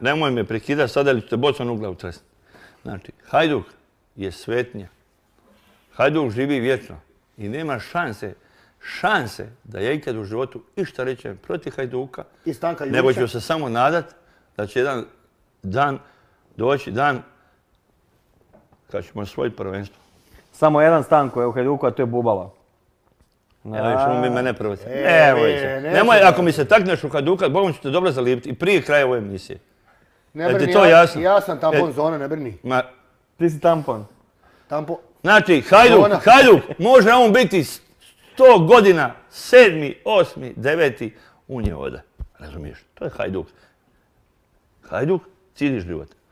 Nemoj me prekidati sada ili te bocom u glavu Znači, Hajduk je svetnja. Hajduk živi vječno i nema šanse, šanse da je ikad u životu išta rećem protiv Hajduka, I stanka nego ću se samo nadat da će jedan dan doći dan kad ćemo svoj prvenstvo. Samo jedan koji je u Hajduku, a to je Bubala. Ne viš, on bi mene prvo e, Evo je, e, Nemoj, ako mi se takneš u kadukat, Bogom ću te dobro zalipiti i prije kraja ove emisije. Ne brini, ja, sam tampon e, zona, ne brini. Ma, ti si tampon. Tampon. Znači, Hajduk, Hajduk, može on biti sto godina, sedmi, osmi, deveti, on je Razumiješ? To je Hajduk. Hajduk, cijeli život.